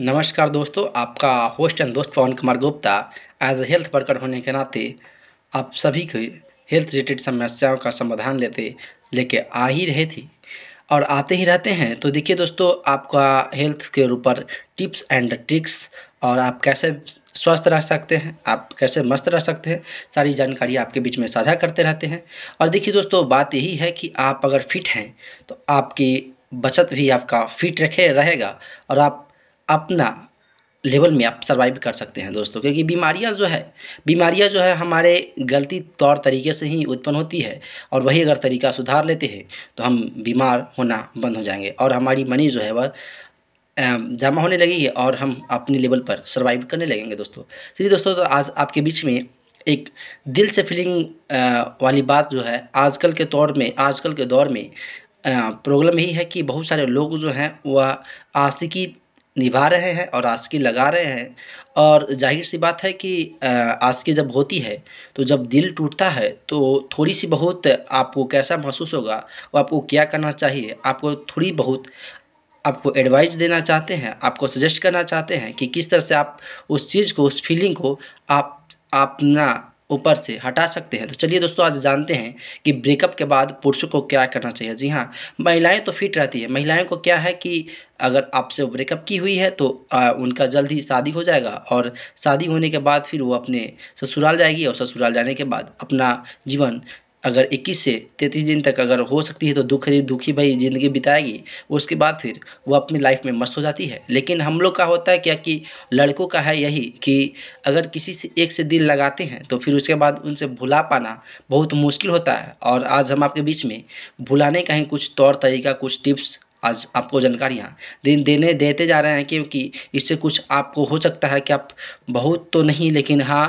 नमस्कार दोस्तों आपका होस्ट एंड दोस्त Pawan Kumar Gupta as a health worker होने के नाते आप सभी के हेल्थ रिलेटेड समस्याओं का समाधान लेते लेके आ ही रहे थी और आते ही रहते हैं तो देखिए दोस्तों आपका हेल्थ के ऊपर टिप्स एंड ट्रिक्स और आप कैसे स्वस्थ रह सकते हैं आप कैसे मस्त रह सकते हैं सारी जानकारी आपके बीच में साझा करते रहते हैं और देखिए दोस्तों बात यही है कि आप अगर फिट हैं तो आपकी बचत भी आपका फिट रखे रहेगा और आप अपना लेवल में आप सर्वाइव कर सकते हैं दोस्तों क्योंकि बीमारियां जो है बीमारियां जो है हमारे गलती तौर तरीके से ही उत्पन्न होती है और वही अगर तरीका सुधार लेते हैं तो हम बीमार होना बंद हो जाएंगे और हमारी मनी जो है वह जमा होने लगी है और हम अपने लेवल पर सर्वाइव करने लगेंगे दोस्तों चलिए दोस्तों तो आज आपके बीच में एक दिल से फीलिंग वाली बात जो है आजकल के दौर में आजकल के दौर में प्रॉब्लम यही है कि बहुत सारे लोग जो हैं वह आशिकी निभा रहे हैं और आसकी लगा रहे हैं और ज़ाहिर सी बात है कि आसकी जब होती है तो जब दिल टूटता है तो थोड़ी सी बहुत आपको कैसा महसूस होगा और आपको क्या करना चाहिए आपको थोड़ी बहुत आपको एडवाइस देना चाहते हैं आपको सजेस्ट करना चाहते हैं कि किस तरह से आप उस चीज़ को उस फीलिंग को आप अपना ऊपर से हटा सकते हैं तो चलिए दोस्तों आज जानते हैं कि ब्रेकअप के बाद पुरुषों को क्या करना चाहिए जी हाँ महिलाएं तो फिट रहती है महिलाएं को क्या है कि अगर आपसे ब्रेकअप की हुई है तो आ, उनका जल्द ही शादी हो जाएगा और शादी होने के बाद फिर वो अपने ससुराल जाएगी और ससुराल जाने के बाद अपना जीवन अगर 21 से 33 दिन तक अगर हो सकती है तो दुख दुखी भाई ज़िंदगी बिताएगी उसके बाद फिर वो अपनी लाइफ में मस्त हो जाती है लेकिन हम लोग का होता है क्या कि लड़कों का है यही कि अगर किसी से एक से दिल लगाते हैं तो फिर उसके बाद उनसे भुला पाना बहुत मुश्किल होता है और आज हम आपके बीच में भुलाने का ही कुछ तौर तरीका कुछ टिप्स आज आपको जानकारियाँ दिन देने देते जा रहे हैं क्योंकि इससे कुछ आपको हो सकता है कि आप बहुत तो नहीं लेकिन हाँ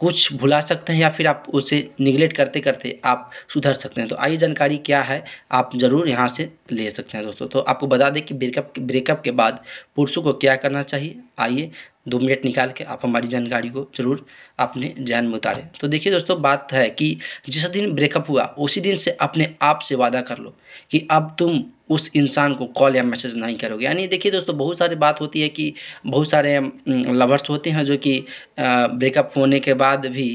कुछ भुला सकते हैं या फिर आप उसे निगलेक्ट करते करते आप सुधर सकते हैं तो आइए जानकारी क्या है आप ज़रूर यहाँ से ले सकते हैं दोस्तों तो आपको बता दें कि ब्रेकअप ब्रेकअप के बाद पुरुषों को क्या करना चाहिए आइए दो मिनट निकाल के आप हमारी जानकारी को जरूर अपने जहन में उतारें तो देखिए दोस्तों बात है कि जिस दिन ब्रेकअप हुआ उसी दिन से अपने आप से वादा कर लो कि अब तुम उस इंसान को कॉल या मैसेज नहीं करोगे यानी देखिए दोस्तों बहुत सारी बात होती है कि बहुत सारे लवर्स होते हैं जो कि ब्रेकअप होने के बाद भी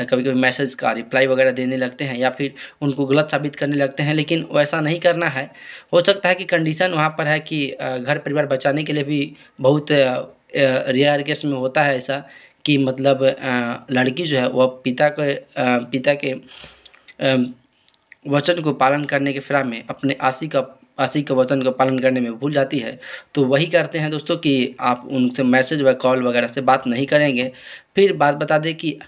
कभी कभी मैसेज का रिप्लाई वगैरह देने लगते हैं या फिर उनको गलत साबित करने लगते हैं लेकिन वैसा नहीं करना है हो सकता है कि कंडीशन वहाँ पर है कि घर परिवार बचाने के लिए भी बहुत रेयर केस में होता है ऐसा कि मतलब लड़की जो है वह पिता के पिता के वचन को पालन करने के फिरा में अपने आशी का आशी के वचन का पालन करने में भूल जाती है तो वही करते हैं दोस्तों कि आप उनसे मैसेज व कॉल वगैरह से बात नहीं करेंगे फिर बात बता दें कि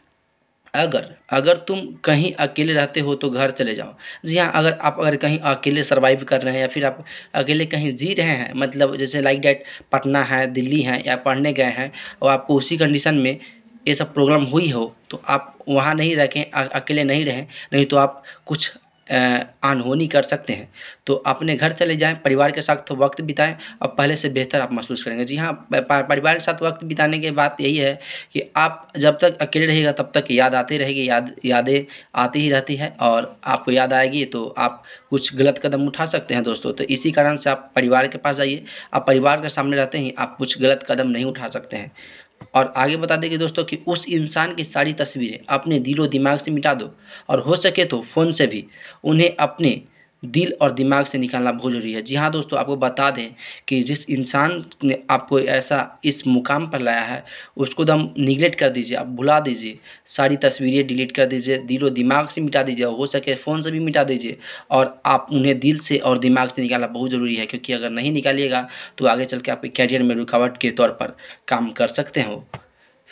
अगर अगर तुम कहीं अकेले रहते हो तो घर चले जाओ जी हाँ अगर आप अगर कहीं अकेले सर्वाइव कर रहे हैं या फिर आप अकेले कहीं जी रहे हैं मतलब जैसे लाइक डैट पटना है दिल्ली है या पढ़ने गए हैं और आपको उसी कंडीशन में ये सब प्रॉब्लम हुई हो तो आप वहाँ नहीं रखें अकेले नहीं रहें नहीं तो आप कुछ अनहोनी कर सकते हैं तो अपने घर चले जाएं परिवार के साथ वक्त बिताएं और पहले से बेहतर आप महसूस करेंगे जी हाँ परिवार के साथ वक्त बिताने की बात यही है कि आप जब तक अकेले रहेगा तब तक याद आती रहेगी याद यादें आती ही रहती है और आपको याद आएगी तो आप कुछ गलत कदम उठा सकते हैं दोस्तों तो इसी कारण से आप परिवार के पास जाइए आप परिवार के सामने रहते ही आप कुछ गलत कदम नहीं उठा सकते हैं और आगे बता दें कि दोस्तों कि उस इंसान की सारी तस्वीरें अपने दिलो दिमाग से मिटा दो और हो सके तो फ़ोन से भी उन्हें अपने दिल और दिमाग से निकालना बहुत ज़रूरी है जी हाँ दोस्तों आपको बता दें कि जिस इंसान ने आपको ऐसा इस मुकाम पर लाया है उसको दम तो निगलेक्ट कर दीजिए आप भुला दीजिए सारी तस्वीरें डिलीट कर दीजिए दिल और दिमाग से मिटा दीजिए हो सके फ़ोन से भी मिटा दीजिए और आप उन्हें दिल से और दिमाग से निकालना बहुत ज़रूरी है क्योंकि अगर नहीं निकालिएगा तो आगे चल के आपके कैरियर में रुकावट के तौर पर काम कर सकते हो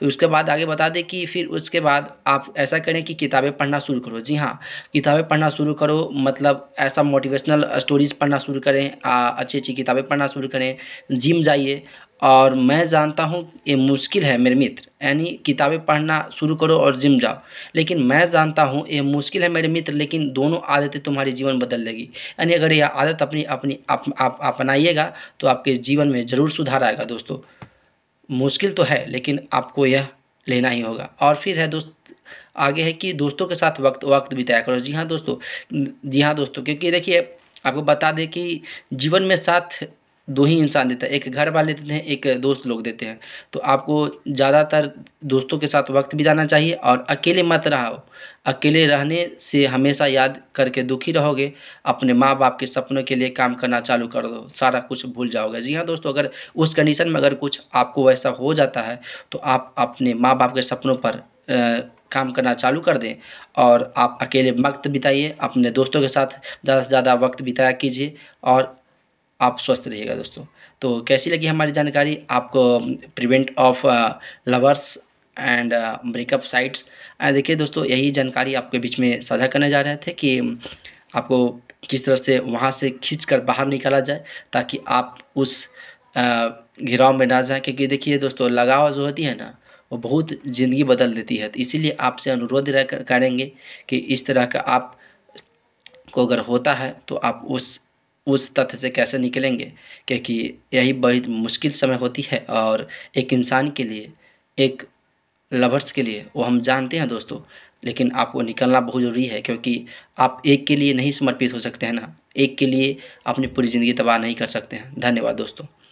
उसके बाद आगे बता दें कि फिर उसके बाद आप ऐसा करें कि किताबें पढ़ना शुरू करो जी हाँ किताबें पढ़ना शुरू करो मतलब ऐसा मोटिवेशनल स्टोरीज़ पढ़ना शुरू करें अच्छी अच्छी किताबें पढ़ना शुरू करें जिम जाइए और मैं जानता हूँ ये मुश्किल है मेरे मित्र यानी किताबें पढ़ना शुरू करो और जिम जाओ लेकिन मैं जानता हूँ ये मुश्किल है मेरे मित्र लेकिन दोनों आदतें तुम्हारी जीवन बदल देगी यानी अगर यह आदत अपनी अपनी आप अपनाइएगा तो आपके जीवन में ज़रूर सुधार आएगा दोस्तों मुश्किल तो है लेकिन आपको यह लेना ही होगा और फिर है दोस्त आगे है कि दोस्तों के साथ वक्त वक्त बिताया करो जी हाँ दोस्तों जी हाँ दोस्तों क्योंकि देखिए आपको बता दें कि जीवन में साथ दो ही इंसान देता है एक घर वाले देते हैं एक दोस्त लोग देते हैं तो आपको ज़्यादातर दोस्तों के साथ वक्त भी जाना चाहिए और अकेले मत रहो अकेले रहने से हमेशा याद करके दुखी रहोगे अपने माँ बाप के सपनों के लिए काम करना चालू कर दो सारा कुछ भूल जाओगे जी हाँ दोस्तों अगर उस कंडीशन में अगर कुछ आपको वैसा हो जाता है तो आप अपने माँ बाप के सपनों पर आ, काम करना चालू कर दें और आप अकेले वक्त बिताइए अपने दोस्तों के साथ ज़्यादा से ज़्यादा वक्त बिताया कीजिए और आप स्वस्थ रहिएगा दोस्तों तो कैसी लगी हमारी जानकारी आपको prevent of lovers and breakup sites देखिए दोस्तों यही जानकारी आपके बीच में साझा करने जा रहे थे कि आपको किस तरह से वहाँ से खींच कर बाहर निकाला जाए ताकि आप उस घिराव में ना जाए क्योंकि देखिए दोस्तों लगाव जो होती है ना वो बहुत ज़िंदगी बदल देती है तो इसीलिए आपसे अनुरोध करेंगे कि इस तरह का आप को अगर होता है तो आप उस उस तथ्य से कैसे निकलेंगे क्योंकि यही बड़ी मुश्किल समय होती है और एक इंसान के लिए एक लवर्स के लिए वो हम जानते हैं दोस्तों लेकिन आपको निकलना बहुत ज़रूरी है क्योंकि आप एक के लिए नहीं समर्पित हो सकते हैं ना एक के लिए अपनी पूरी ज़िंदगी तबाह नहीं कर सकते हैं धन्यवाद दोस्तों